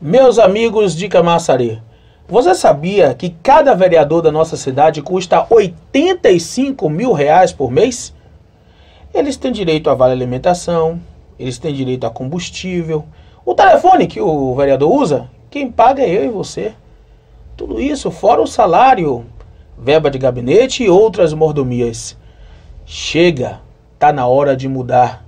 Meus amigos de Camaçari, você sabia que cada vereador da nossa cidade custa 85 mil reais por mês? Eles têm direito a vale alimentação, eles têm direito a combustível, o telefone que o vereador usa, quem paga é eu e você. Tudo isso fora o salário, verba de gabinete e outras mordomias. Chega, tá na hora de mudar.